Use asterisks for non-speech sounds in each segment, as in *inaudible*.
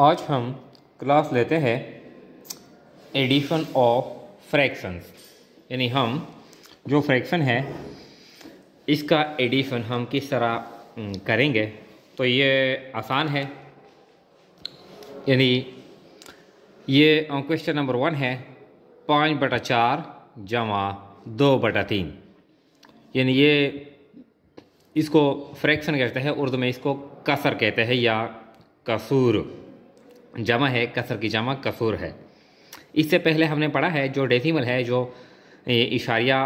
आज हम क्लास लेते हैं एडिशन ऑफ फ्रैक्शंस यानी हम जो फ्रैक्शन है इसका एडिशन हम किस तरह करेंगे तो ये आसान है यानी ये क्वेश्चन नंबर वन है पाँच बटा चार जमा दो बटा तीन यानी ये इसको फ्रैक्शन कहते हैं उर्दू में इसको कसर कहते हैं या कसूर जमा है कसर की जमा कसूर है इससे पहले हमने पढ़ा है जो डेसिमल है जो इशारिया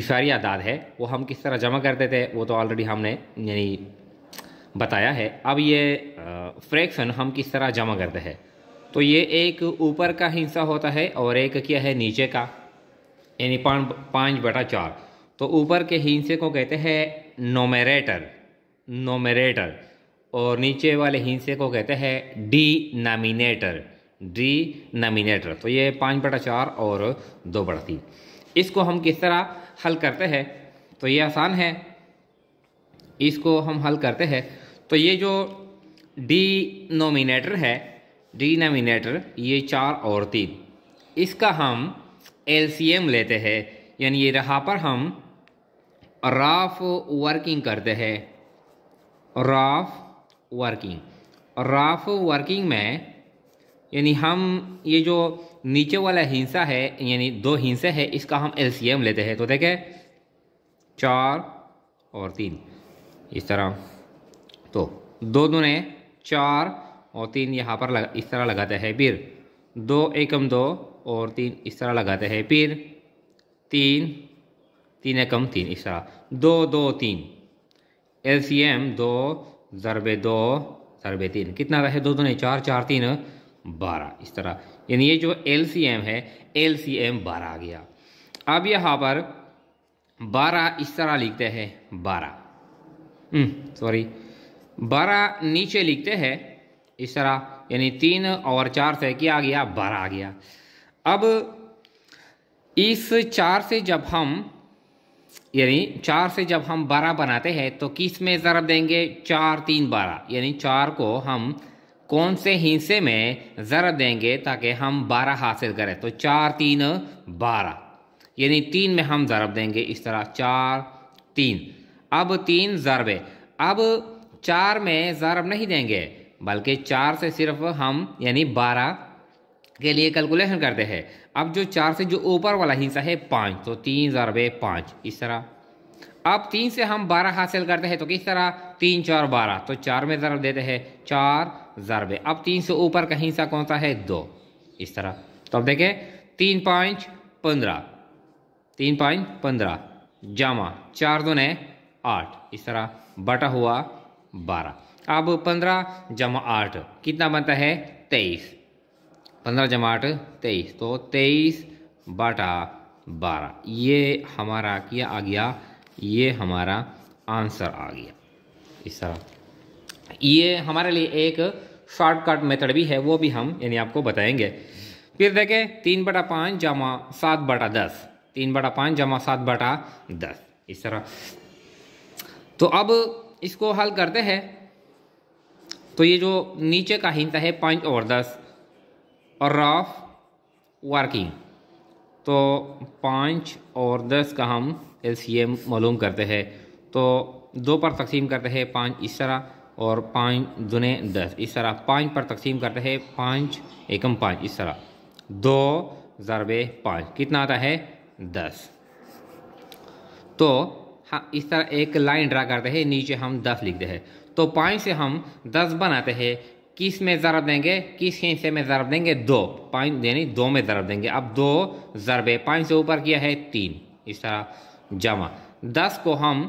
इशारिया दाद है वो हम किस तरह जमा करते थे वो तो ऑलरेडी हमने यानी बताया है अब ये फ्रैक्शन हम किस तरह जमा करते हैं तो ये एक ऊपर का हिस्सा होता है और एक क्या है नीचे का यानी पाँच पाँच बटा चार तो ऊपर के हिस्से को कहते हैं नोमेरेटर नोमेरेटर और नीचे वाले हिंसे को कहते हैं डी नामिनेटर डी नामिनेटर तो ये पाँच बटा चार और दो बटा तीन इसको हम किस तरह हल करते हैं तो ये आसान है इसको हम हल करते हैं तो ये जो डी नोमिनेटर है डी नामिनेटर ये चार और तीन इसका हम एलसीएम लेते हैं यानी ये रहा पर हम राफ वर्किंग करते हैं राफ वर्किंग और राफ वर्किंग में यानी हम ये जो नीचे वाला हिंसा है यानी दो हिंसे है इसका हम एल लेते हैं तो देखें चार और तीन इस तरह तो दो दो ने चार और तीन यहाँ पर लगा इस तरह लगाते हैं फिर दो एकम दो और तीन इस तरह लगाते हैं फिर तीन तीन एकम तीन इस तरह दो दो तीन एल सी एम दो ज़रबे दो ज़रबे तीन कितना वैसे दो दो नहीं चार चार तीन बारह इस तरह यानी ये जो एल सी एम है एल सी एम बारह आ गया अब यहाँ पर बारह इस तरह लिखते हैं बारह सॉरी हम्म, बारह नीचे लिखते हैं इस तरह यानी तीन और चार से क्या आ गया बारह आ गया अब इस चार से जब हम यानी चार से जब हम बारह बनाते हैं तो किस में ज़रब देंगे चार तीन बारह यानी चार को हम कौन से हिस्से में ज़रब देंगे ताकि हम बारह हासिल करें तो चार तीन बारह यानी तीन में हम ज़रब देंगे इस तरह चार तीन अब तीन ज़रबे अब चार में ज़रब नहीं देंगे बल्कि चार से सिर्फ हम यानी बारह के लिए कैलकुलेशन करते हैं अब जो चार से जो ऊपर वाला हिस्सा है पाँच तो तीन ज़रबे पाँच इस तरह अब तीन से हम बारह हासिल करते हैं तो किस तरह तीन चार बारह तो चार में ज़रब देते हैं चार ज़रबे अब तीन से ऊपर का हिस्सा कौन सा है दो इस तरह तो अब देखें तीन पाँच पंद्रह तीन पाँच पंद्रह जमा चार दो ने आठ इस तरह बटा हुआ बारह अब पंद्रह जमा आठ कितना बनता है तेईस पंद्रह जमा आठ तेईस तो तेईस बटा बारह ये हमारा क्या आ गया ये हमारा आंसर आ गया इस तरह ये हमारे लिए एक शॉर्टकट मेथड भी है वो भी हम यानी आपको बताएंगे फिर देखें तीन बटा पाँच जमा सात बटा दस तीन बटा पाँच जमा सात बटा दस इस तरह तो अब इसको हल करते हैं तो ये जो नीचे का हिंसा है पाँच और दस और रफ वर्किंग तो पाँच और दस का हम एल सी एम मालूम करते हैं तो दो पर तकसीम करते हैं पाँच इस तरह और पाँच दुने दस इस तरह पाँच पर तकसीम करते हैं पाँच एकम पाँच इस तरह दो ज़रबे पाँच कितना आता है दस तो हाँ इस तरह एक लाइन ड्रा करते हैं नीचे हम दस लिखते हैं तो पाँच से हम दस बनाते हैं किस में ज़रब देंगे किस हिस्से में ज़रब देंगे दो पाँच यानी दो में ज़रब देंगे अब दो ज़रबे पाँच से ऊपर किया है तीन इस तरह जमा दस को हम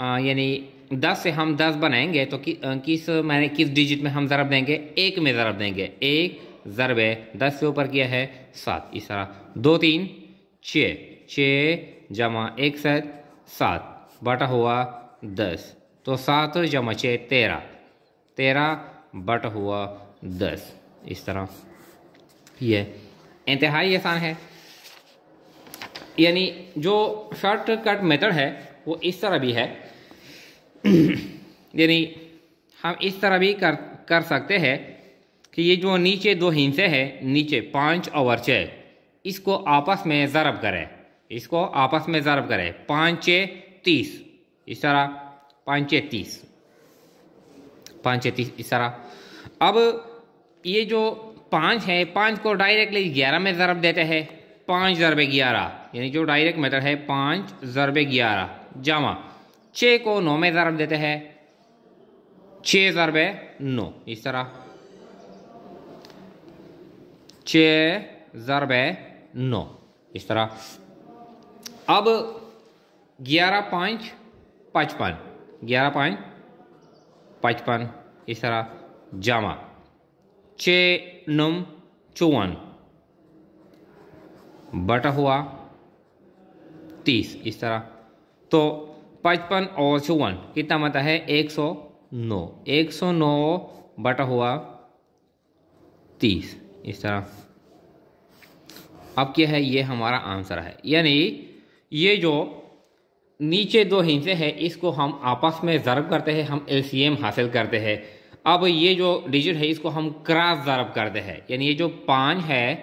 यानी दस से हम दस बनाएंगे तो कि, किस मैंने किस डिजिट में हम ज़रब देंगे एक में ज़रब देंगे एक ज़रबे दस से ऊपर किया है सात इस तरह दो तीन छ छः जमा एक सात सात बटा हुआ दस तो सात जमा छः तेरह तेरह बट हुआ दस इस तरह ये इंतहाई आसान है यानी जो शॉर्ट कट मेथड है वो इस तरह भी है *clears throat* यानी हम इस तरह भी कर कर सकते हैं कि ये जो नीचे दो हिंसे हैं नीचे पाँच और छः इसको आपस में ज़रब करें इसको आपस में ज़रब करें पाँच छः तीस इस तरह पाँच छः तीस पाँच तरह अब ये जो पाँच है पाँच को डायरेक्टली ग्यारह में ज़रब देते हैं पाँच ज़रब ग्यारह यानी जो डायरेक्ट मेथड है पाँच ज़रब ग्यारह जमा छः को नौ में ज़रब देते हैं छः ज़रब नौ इस तरह छः ज़रब नौ इस तरह अब ग्यारह पाँच पचपन ग्यारह पाँच पचपन इस तरह जामा चे नुम चौवन बटा हुआ तीस इस तरह तो पचपन और चौवन कितना मत है एक सौ नौ एक सौ नौ बटा हुआ तीस इस तरह अब क्या है ये हमारा आंसर है यानी ये जो नीचे दो हिंसे हैं इसको हम आपस में ज़रब करते हैं हम एल हासिल करते हैं अब ये जो डिजिट है इसको हम क्रॉस ज़रब करते हैं यानी ये जो पाँच है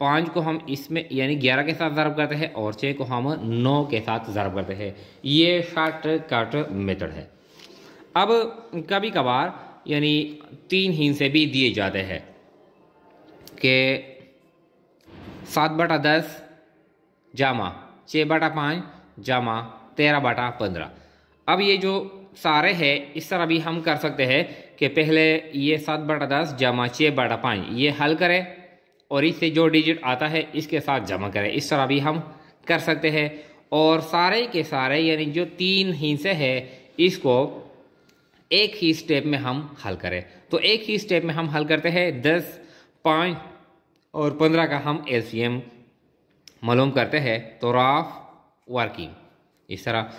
पाँच को हम इसमें यानी ग्यारह के साथ ज़रब करते हैं और छः को हम नौ के साथ ज़रब करते हैं ये शार्ट कट मेथड है अब कभी कभार यानी तीन हिंसे भी दिए जाते हैं कि सात बटा दस जामा छः बटा पाँच जामा तेरह बाटा पंद्रह अब ये जो सारे है इस तरह भी हम कर सकते हैं कि पहले ये सात बाटा दस जमा छः बाटा पाँच ये हल करें और इससे जो डिजिट आता है इसके साथ जमा करें इस तरह भी हम कर सकते हैं और सारे के सारे यानी जो तीन हिस्से हैं इसको एक ही स्टेप में हम हल करें तो एक ही स्टेप में हम हल करते हैं दस पाँच और पंद्रह का हम एल मालूम करते हैं तो राफ वर्किंग इस तरह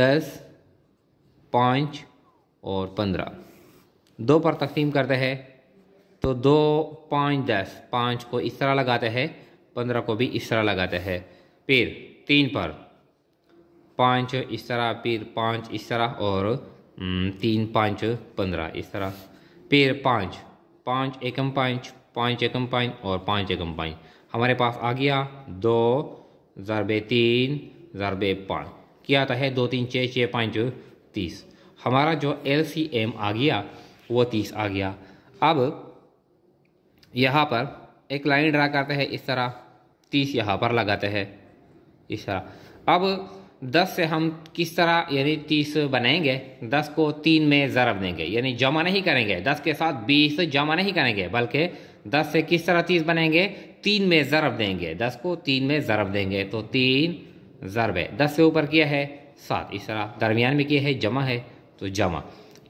दस पाँच और पंद्रह दो पर तकसीम करते हैं तो दो पाँच दस पाँच को इस तरह लगाते हैं पंद्रह को भी इस तरह लगाते हैं फिर तीन पर पाँच इस तरह फिर पाँच इस तरह और तीन पाँच पंद्रह इस तरह फिर पाँच पाँच एकम पाँच पाँच एकम पाँच और पाँच एकम पाँच हमारे पास आ गया दो ज़रबे तीन ज़रबे पाँच क्या आता तो है दो तीन छः छः पाँच तीस हमारा जो एल सी एम आ गया वो तीस आ गया अब यहाँ पर एक लाइन ड्रा करते हैं इस तरह तीस यहाँ पर लगाते हैं इस तरह अब दस से हम किस तरह यानी तीस बनाएंगे दस को तीन में ज़रब देंगे यानी जमा नहीं करेंगे दस के साथ बीस जमा नहीं करेंगे बल्कि दस से किस तरह तीस बनाएंगे तीन में ज़रब देंगे दस को तीन में ज़रब देंगे तो तीन ज़रबे दस से ऊपर किया है सात इस तरह दरमियान में किया है जमा है तो जमा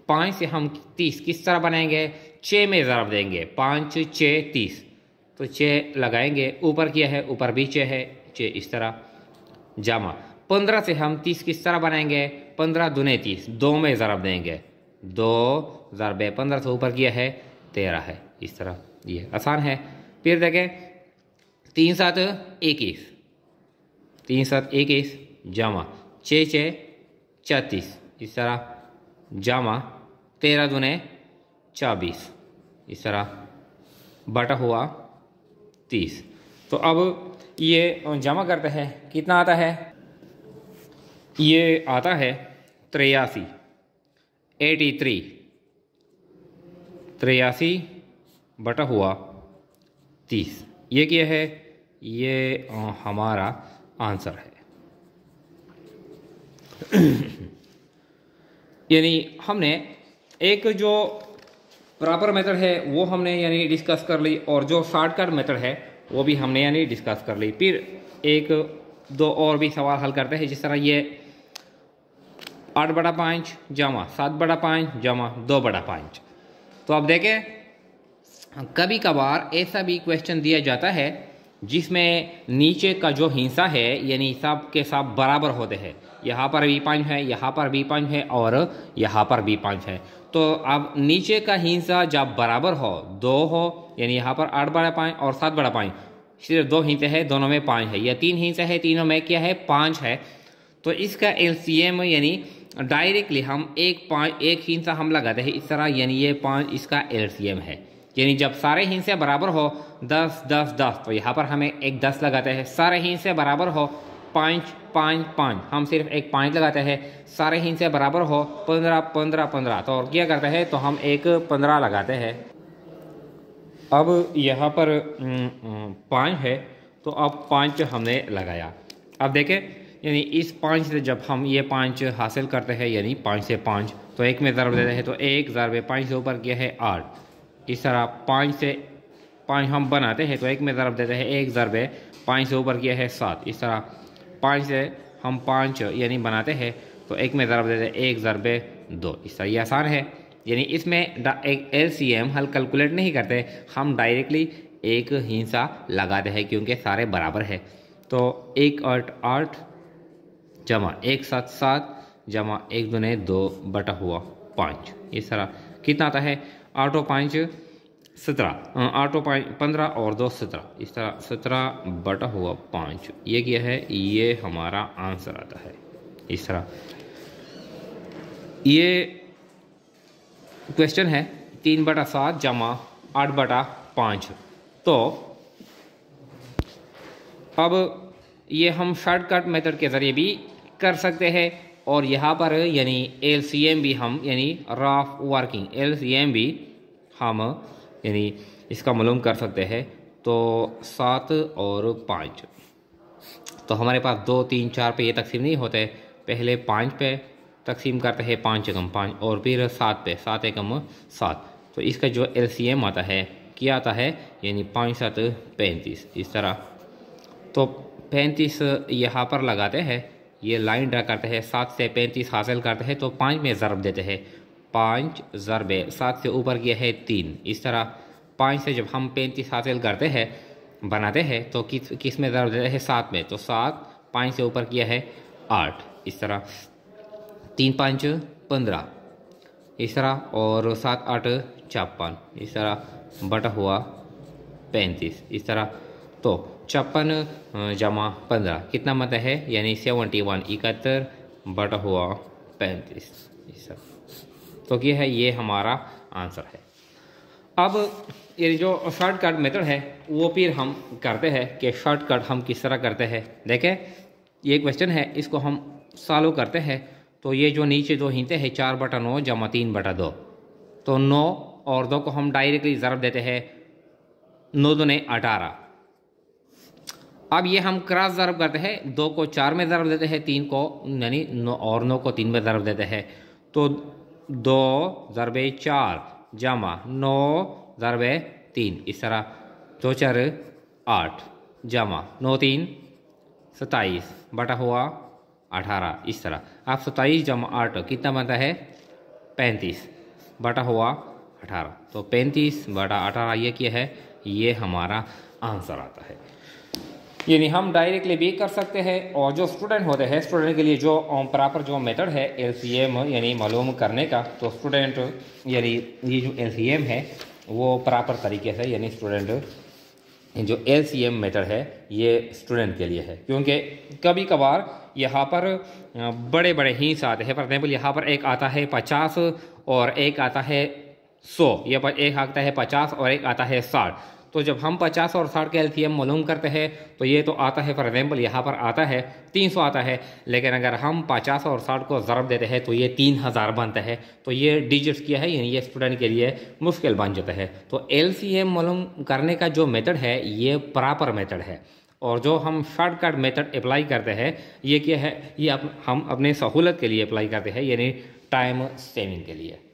पाँच से हम तीस किस तरह बनाएंगे छः में ज़रब देंगे पाँच छः तीस तो छः लगाएंगे ऊपर किया है ऊपर भी छः है छः इस तरह जमा पंद्रह से हम तीस किस तरह बनाएंगे पंद्रह दुने तीस दो में ज़रब देंगे दो ज़रब पंद्रह से ऊपर किया है तेरह है इस तरह ये आसान है फिर देखें तीन सात इक्कीस तीन सात इक्कीस जमा छः छः छत्तीस इस तरह जमा तेरह दुने चौबीस इस तरह बटा हुआ तीस तो अब ये जमा करते हैं कितना आता है ये आता है त्रियासी एटी थ्री त्रियासी बटा हुआ तीस ये क्या है ये हमारा आंसर है *clears throat* यानी हमने एक जो प्रॉपर मेथड है वो हमने यानी डिस्कस कर ली और जो शॉर्टकट मेथड है वो भी हमने यानी डिस्कस कर ली फिर एक दो और भी सवाल हल करते हैं जिस तरह ये आठ बड़ा पाँच जमा सात बड़ा पाँच जमा दो बड़ा पाँच तो आप देखें कभी कभार ऐसा भी क्वेश्चन दिया जाता है जिसमें नीचे का जो हिस्सा है यानी सब के सब बराबर होते हैं यहाँ पर भी पाँच है यहाँ पर भी पाँच है और यहाँ पर भी पाँच है तो अब नीचे का हिस्सा जब बराबर हो दो हो यानी यहाँ पर आठ बड़ा पाँच और सात बड़ा पाँच सिर्फ दो हिस्से है दोनों में पाँच है या तीन हिस्से है तीनों में क्या है पाँच है तो इसका एल यानी डायरेक्टली हम एक पाँच एक हिंसा हम लगाते हैं इस तरह यानी ये पाँच इसका एल है यानी जब सारे हिंद से बराबर हो दस दस दस तो यहाँ पर हमें एक दस लगाते हैं सारे हिंसे से बराबर हो पाँच पाँच पाँच हम सिर्फ एक पाँच लगाते हैं सारे हिंसे से बराबर हो पंद्रह पंद्रह पंद्रह तो और क्या करते हैं तो हम एक पंद्रह लगाते हैं अब यहाँ पर पाँच है तो अब पाँच हमने लगाया अब देखें यानी इस पाँच से जब हम ये पाँच हासिल करते हैं यानी पाँच से पाँच तो एक में ज़रब देते हैं तो एक ज़रब पाँच से ऊपर किया है आठ इस तरह पाँच से पाँच हम बनाते हैं तो एक में ज़रब देते हैं एक ज़रब पाँच से ऊपर किया है सात इस तरह पाँच से हम पाँच यानी बनाते हैं तो एक में ज़रब देते हैं एक ज़रब दो इस तरह ये आसान है यानी इसमें एक एल सी एम हल कैलकुलेट नहीं करते हम डायरेक्टली एक हिंसा लगाते हैं क्योंकि सारे बराबर है तो एक आठ आठ जमा एक सात सात जमा एक दो नए दो बटा हुआ पाँच इस तरह कितना आता है आठों पाँच सत्रह आठों पाँच पंद्रह और दो सत्रह इस तरह सत्रह बटा हुआ पाँच ये क्या है ये हमारा आंसर आता है इस तरह ये क्वेश्चन है तीन बटा सात जमा आठ बटा पाँच तो अब ये हम शॉर्टकट मेथड के ज़रिए भी कर सकते हैं और यहाँ पर यानी एल सी एम भी हम यानी rough working L C M भी हम यानी इसका मालूम कर सकते हैं तो सात और पाँच तो हमारे पास दो तीन चार पे ये तकसीम नहीं होते पहले पाँच पे तकसीम करते हैं पाँच एकम पाँच और फिर सात पे सात एकम सात तो इसका जो एल सी एम आता है क्या आता है यानी पाँच सात पैंतीस इस तरह तो पैंतीस यहाँ पर लगाते हैं ये लाइन ड्रा करते हैं सात से पैंतीस हासिल करते हैं तो पाँच में ज़रब देते हैं पाँच ज़रबे सात से ऊपर किया है तीन इस तरह पाँच से जब हम पैंतीस हासिल करते हैं बनाते हैं तो किस किस में ज़रब देते हैं सात में तो सात पाँच से ऊपर किया है आठ इस तरह तीन पाँच पंद्रह इस तरह और सात आठ छप्पन इस तरह बटा हुआ पैंतीस इस तरह तो छप्पन जमा पंद्रह कितना मत है यानी सेवेंटी वन इकहत्तर बट हुआ पैंतीस तो यह है ये हमारा आंसर है अब ये जो शॉर्टकट मेथड है वो फिर हम करते हैं कि शॉर्टकट हम किस तरह करते हैं देखें ये क्वेश्चन है इसको हम सॉल्व करते हैं तो ये जो नीचे दो हिंते हैं चार बटा नौ जमा तीन बटा दो तो नौ और दो को हम डायरेक्टली ज़रब देते हैं नौ दो ने अठारह अब ये हम क्रॉस ज़रब करते हैं दो को चार में ज़रब देते हैं तीन को यानी नौ और नौ को तीन में ज़रब देते हैं तो दो ज़रबे चार जमा नौ ज़रबे तीन इस तरह दो चार आठ जमा नौ तीन सताईस बटा हुआ अठारह इस तरह आप सताईस जमा आठ कितना बनता है पैंतीस बटा हुआ अठारह तो पैंतीस बटा अठारह ये क्या है ये हमारा आंसर आता है यानी हम डायरेक्टली भी कर सकते हैं और जो स्टूडेंट होते हैं स्टूडेंट के लिए जो प्रॉपर जो मेथड है एल यानी मालूम करने का तो स्टूडेंट यानी ये जो एल है वो प्रॉपर तरीके से यानी स्टूडेंट जो एल सी एम मेथड है ये स्टूडेंट के लिए है क्योंकि कभी कभार यहाँ पर बड़े बड़े ही आते हैं फॉर एग्जाम्पल यहाँ पर एक आता है पचास और एक आता है सौ यह पर एक आता है पचास और एक आता है साठ तो जब हम पचास और साठ के एल मालूम करते हैं तो ये तो आता है फॉर एग्जाम्पल यहाँ पर आता है तीन सौ आता है लेकिन अगर हम पचास और साठ को ज़रब देते हैं तो ये तीन हज़ार बनता है तो ये डिजिट्स किया है यानी ये स्टूडेंट के लिए मुश्किल बन जाता है तो एल मालूम करने का जो मेथड है ये प्रॉपर मेथड है और जो हम शॉर्टकट मेथड अप्लाई करते हैं ये क्या है ये अप, हम अपने सहूलत के लिए अप्लाई करते हैं यानी टाइम सेविंग के लिए